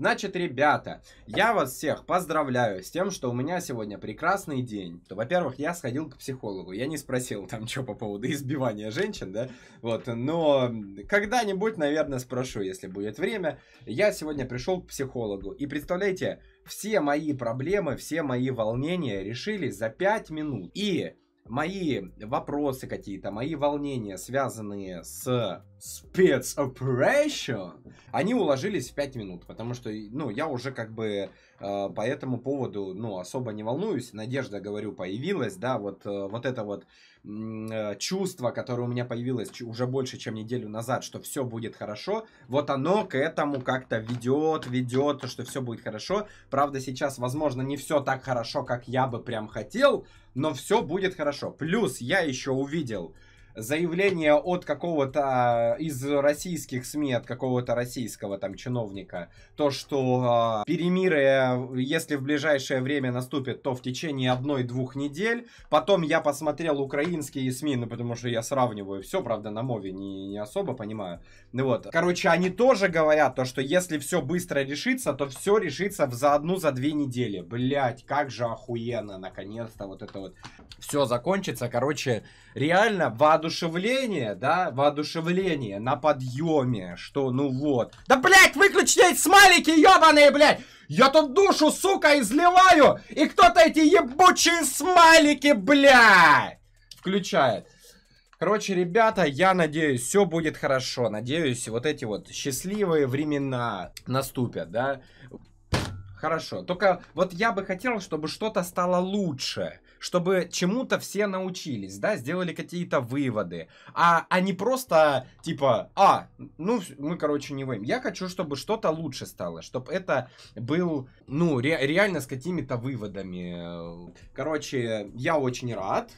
Значит, ребята, я вас всех поздравляю с тем, что у меня сегодня прекрасный день. То, Во-первых, я сходил к психологу. Я не спросил там, что по поводу избивания женщин, да? Вот, но когда-нибудь, наверное, спрошу, если будет время. Я сегодня пришел к психологу. И представляете, все мои проблемы, все мои волнения решились за 5 минут. И мои вопросы какие-то, мои волнения, связанные с спецоперацией, они уложились в 5 минут, потому что, ну, я уже как бы э, по этому поводу, ну, особо не волнуюсь, надежда, говорю, появилась, да, вот, э, вот это вот Э, чувство, которое у меня появилось уже больше, чем неделю назад, что все будет хорошо, вот оно к этому как-то ведет, ведет, что все будет хорошо. Правда, сейчас, возможно, не все так хорошо, как я бы прям хотел, но все будет хорошо. Плюс я еще увидел заявление от какого-то э, из российских СМИ, от какого-то российского там чиновника, то, что э, перемирие, если в ближайшее время наступит, то в течение одной-двух недель. Потом я посмотрел украинские СМИ, ну, потому что я сравниваю все, правда, на мове не, не особо понимаю. Ну вот, короче, они тоже говорят то, что если все быстро решится, то все решится в за одну, за две недели. Блять, как же охуенно, наконец-то вот это вот все закончится. Короче, реально воодушевляет воодушевление, да, воодушевление на подъеме, что ну вот. Да, блядь, выключите эти смайлики ебаные, блядь! Я тут душу, сука, изливаю, и кто-то эти ебучие смайлики, блядь, включает. Короче, ребята, я надеюсь, все будет хорошо. Надеюсь, вот эти вот счастливые времена наступят, да? Хорошо. Только вот я бы хотел, чтобы что-то стало лучше чтобы чему-то все научились, да, сделали какие-то выводы, а, а не просто типа, а, ну, мы, короче, не выйдем. Я хочу, чтобы что-то лучше стало, чтобы это был, ну, ре реально с какими-то выводами. Короче, я очень рад,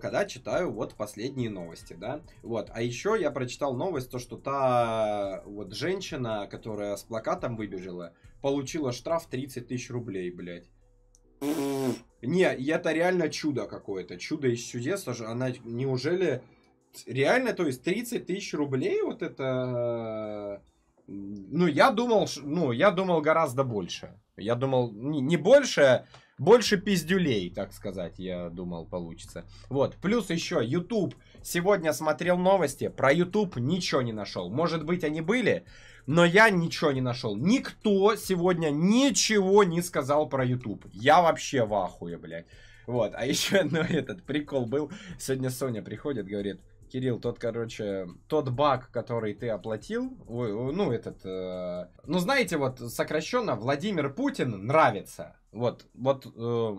когда читаю вот последние новости, да. Вот, а еще я прочитал новость, то, что та вот женщина, которая с плакатом выбежала, получила штраф 30 тысяч рублей, блядь. Не, это реально чудо какое-то. Чудо из чудес. Она неужели... Реально, то есть 30 тысяч рублей вот это... Ну, я думал, ну, я думал гораздо больше. Я думал, не, не больше, больше пиздюлей, так сказать, я думал, получится. Вот, плюс еще YouTube. Сегодня смотрел новости, про YouTube ничего не нашел. Может быть, они были, но я ничего не нашел. Никто сегодня ничего не сказал про YouTube. Я вообще в ахуе, блядь. Вот, а еще, ну, этот прикол был. Сегодня Соня приходит, говорит, Кирилл, тот, короче, тот баг, который ты оплатил, ну, этот, э, ну, знаете, вот сокращенно Владимир Путин нравится. Вот, вот э,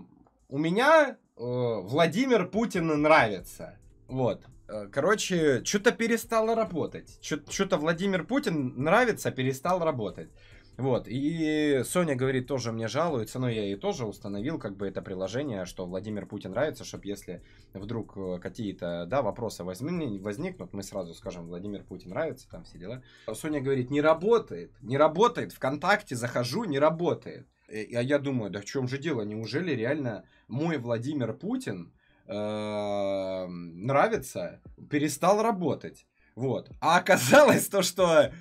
у меня э, Владимир Путин нравится. Вот. Э, короче, что-то перестало работать. Что-то Владимир Путин нравится, а перестал работать. Вот, и Соня говорит, тоже мне жалуется, но я ей тоже установил как бы это приложение, что Владимир Путин нравится, чтобы если вдруг э, какие-то, да, вопросы возник, возникнут, мы сразу скажем, Владимир Путин нравится, там все дела. Соня говорит, не работает, не работает, ВКонтакте захожу, не работает. Э, а я думаю, да в чем же дело? Неужели реально мой Владимир Путин эм, нравится, перестал работать? Вот. А оказалось то, что,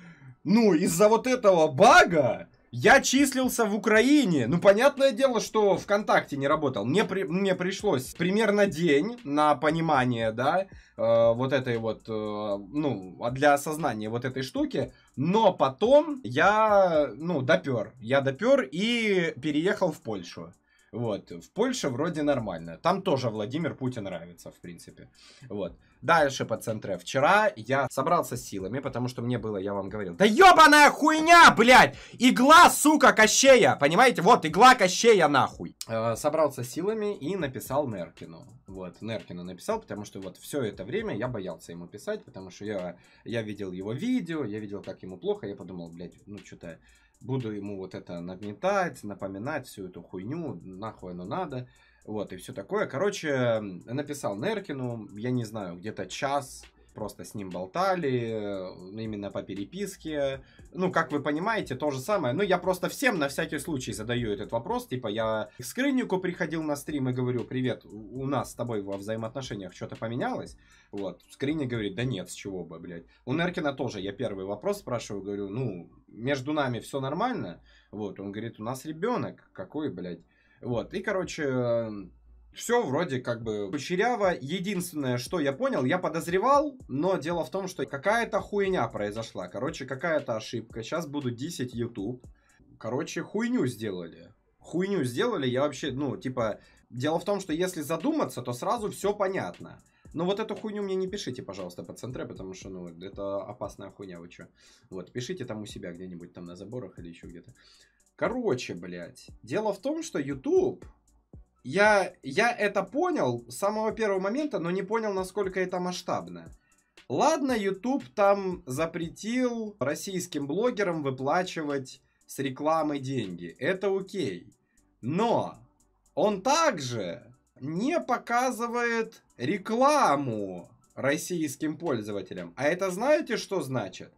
ну, из-за вот этого бага я числился в Украине. Ну, понятное дело, что ВКонтакте не работал. Мне, при, мне пришлось примерно день на понимание, да, э, вот этой вот, э, ну, а для осознания вот этой штуки. Но потом я, ну, допер. Я допер и переехал в Польшу. Вот. В Польше вроде нормально. Там тоже Владимир Путин нравится, в принципе. Вот. Дальше по центре. Вчера я собрался с силами, потому что мне было, я вам говорил, да ёбаная хуйня, блядь! Игла, сука, Кощея! Понимаете? Вот, игла Кощея, нахуй! Э, собрался с силами и написал Неркину. Вот, Неркину написал, потому что вот все это время я боялся ему писать, потому что я, я видел его видео, я видел, как ему плохо, я подумал, блядь, ну что-то буду ему вот это нагнетать, напоминать всю эту хуйню, нахуй оно надо, вот, и все такое. Короче, написал Неркину, я не знаю, где-то час, просто с ним болтали, э, ну, именно по переписке. Ну, как вы понимаете, то же самое. Ну, я просто всем на всякий случай задаю этот вопрос. Типа, я к скрыннику приходил на стрим и говорю, привет, у нас с тобой во взаимоотношениях что-то поменялось? Вот. Скринник говорит, да нет, с чего бы, блядь. У Неркина тоже я первый вопрос спрашиваю, говорю, ну, между нами все нормально? Вот. Он говорит, у нас ребенок. Какой, блядь? Вот. И, короче, все вроде как бы кучеряво. Единственное, что я понял, я подозревал, но дело в том, что какая-то хуйня произошла. Короче, какая-то ошибка. Сейчас буду дисить YouTube. Короче, хуйню сделали. Хуйню сделали, я вообще, ну, типа... Дело в том, что если задуматься, то сразу все понятно. Но вот эту хуйню мне не пишите, пожалуйста, по центре, потому что, ну, это опасная хуйня, вы чё. Вот, пишите там у себя где-нибудь, там на заборах или еще где-то. Короче, блядь, дело в том, что YouTube я, я это понял с самого первого момента, но не понял, насколько это масштабно. Ладно, YouTube там запретил российским блогерам выплачивать с рекламы деньги. Это окей. Но он также не показывает рекламу российским пользователям. А это знаете, что значит?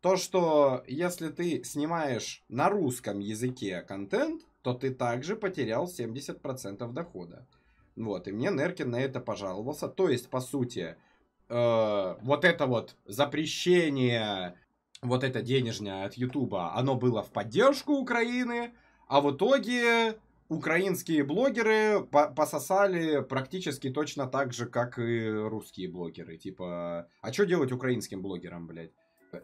То, что если ты снимаешь на русском языке контент, то ты также потерял 70% дохода. Вот, и мне Неркин на это пожаловался. То есть, по сути, э, вот это вот запрещение, вот это денежное от Ютуба, оно было в поддержку Украины, а в итоге украинские блогеры по пососали практически точно так же, как и русские блогеры. Типа, а что делать украинским блогерам, блядь?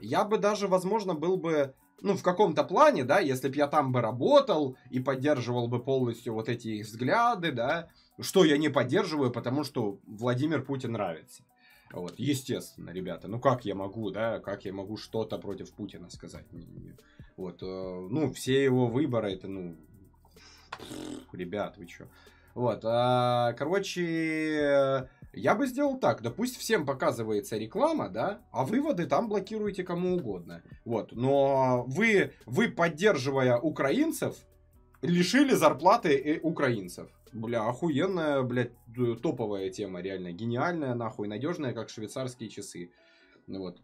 Я бы даже, возможно, был бы, ну, в каком-то плане, да, если бы я там бы работал и поддерживал бы полностью вот эти их взгляды, да, что я не поддерживаю, потому что Владимир Путин нравится. Вот, естественно, ребята, ну как я могу, да, как я могу что-то против Путина сказать? Вот, э, ну, все его выборы, это, ну, ребят, вы чё? Вот, а, короче, я бы сделал так, да пусть всем показывается реклама, да, а выводы там блокируете кому угодно. Вот, но вы, вы поддерживая украинцев, лишили зарплаты э, украинцев. Бля, охуенная, блядь, топовая тема, реально. Гениальная, нахуй, надежная, как швейцарские часы. Ну вот.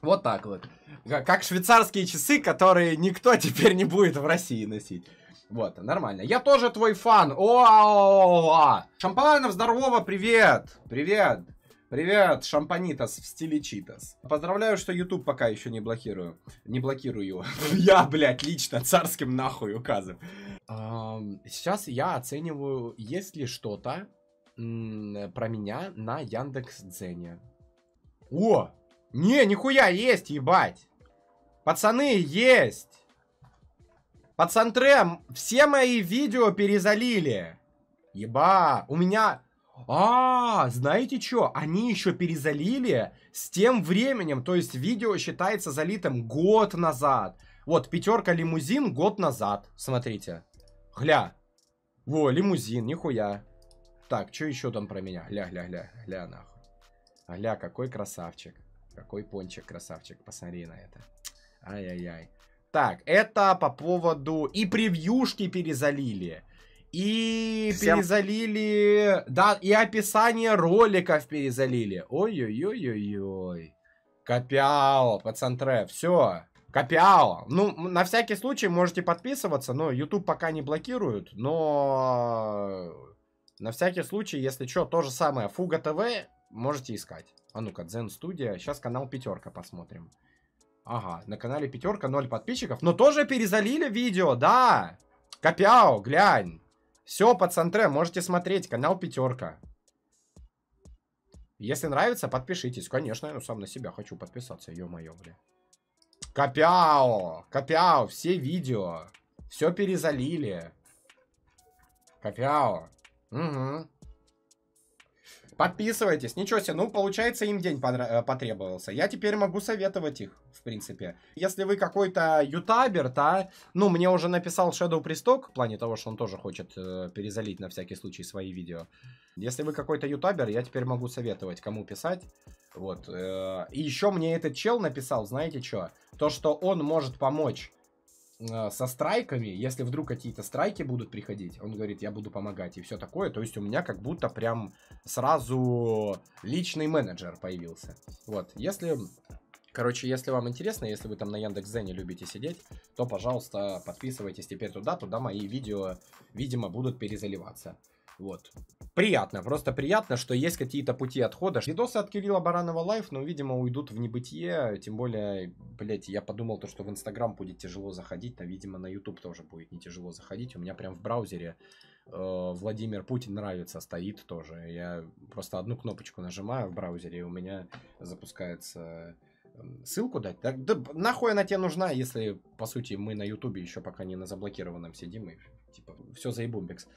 Вот так вот. Как швейцарские часы, которые никто теперь не будет в России носить. Вот, нормально. Я тоже твой фан. О, Шампанов, здорово, привет, привет. Привет, шампанитас в стиле читас. Поздравляю, что YouTube пока еще не блокирую. Не блокирую. я, блядь, лично царским нахуй указом. Сейчас я оцениваю, есть ли что-то про меня на Яндекс Дзене. О! Не, нихуя есть, ебать! Пацаны, есть! Пацан Трэм, все мои видео перезалили. Еба, у меня... А, знаете что? Они еще перезалили с тем временем. То есть видео считается залитым год назад. Вот, пятерка лимузин год назад. Смотрите. Гля. Во, лимузин, нихуя. Так, что еще там про меня? Гля, гля, гля, гля, нахуй. Гля, какой красавчик. Какой пончик красавчик, посмотри на это. Ай-яй-яй. Так, это по поводу... И превьюшки перезалили. И Всем... перезалили... Да, и описание роликов перезалили. Ой-ой-ой-ой-ой. Копиал, пацантре, все. Копиал. Ну, на всякий случай можете подписываться, но YouTube пока не блокируют, но... На всякий случай, если что, то же самое. Фуга ТВ можете искать. А ну-ка, Дзен Студия. Сейчас канал Пятерка посмотрим. Ага, на канале пятерка, ноль подписчиков. Но тоже перезалили видео, да! Копяо, глянь. Все, по центре, можете смотреть, канал пятерка. Если нравится, подпишитесь. Конечно, я ну, сам на себя хочу подписаться, ё-моё, бля. Копяо, Копяо, все видео. Все перезалили. Копяо. Угу. Подписывайтесь. Ничего себе. Ну, получается, им день э, потребовался. Я теперь могу советовать их, в принципе. Если вы какой-то ютабер, да, ну, мне уже написал Shadow Престок, в плане того, что он тоже хочет э, перезалить на всякий случай свои видео. Если вы какой-то ютабер, я теперь могу советовать, кому писать. Вот. Э, и еще мне этот чел написал, знаете что? То, что он может помочь Э, со страйками, если вдруг какие-то страйки будут приходить, он говорит, я буду помогать и все такое. То есть у меня как будто прям сразу личный менеджер появился. Вот, если... Короче, если вам интересно, если вы там на Яндекс.Зене любите сидеть, то, пожалуйста, подписывайтесь теперь туда, туда мои видео, видимо, будут перезаливаться. Вот. Приятно, просто приятно, что есть какие-то пути отхода. Видосы от Кирилла Баранова лайф, но, ну, видимо, уйдут в небытие. Тем более, блять, я подумал то, что в Инстаграм будет тяжело заходить, а, видимо, на Ютуб тоже будет не тяжело заходить. У меня прям в браузере э, Владимир Путин нравится, стоит тоже. Я просто одну кнопочку нажимаю в браузере, и у меня запускается эм, ссылку дать? Так, да нахуй она тебе нужна, если, по сути, мы на Ютубе еще пока не на заблокированном сидим и, типа, все заебумбикс.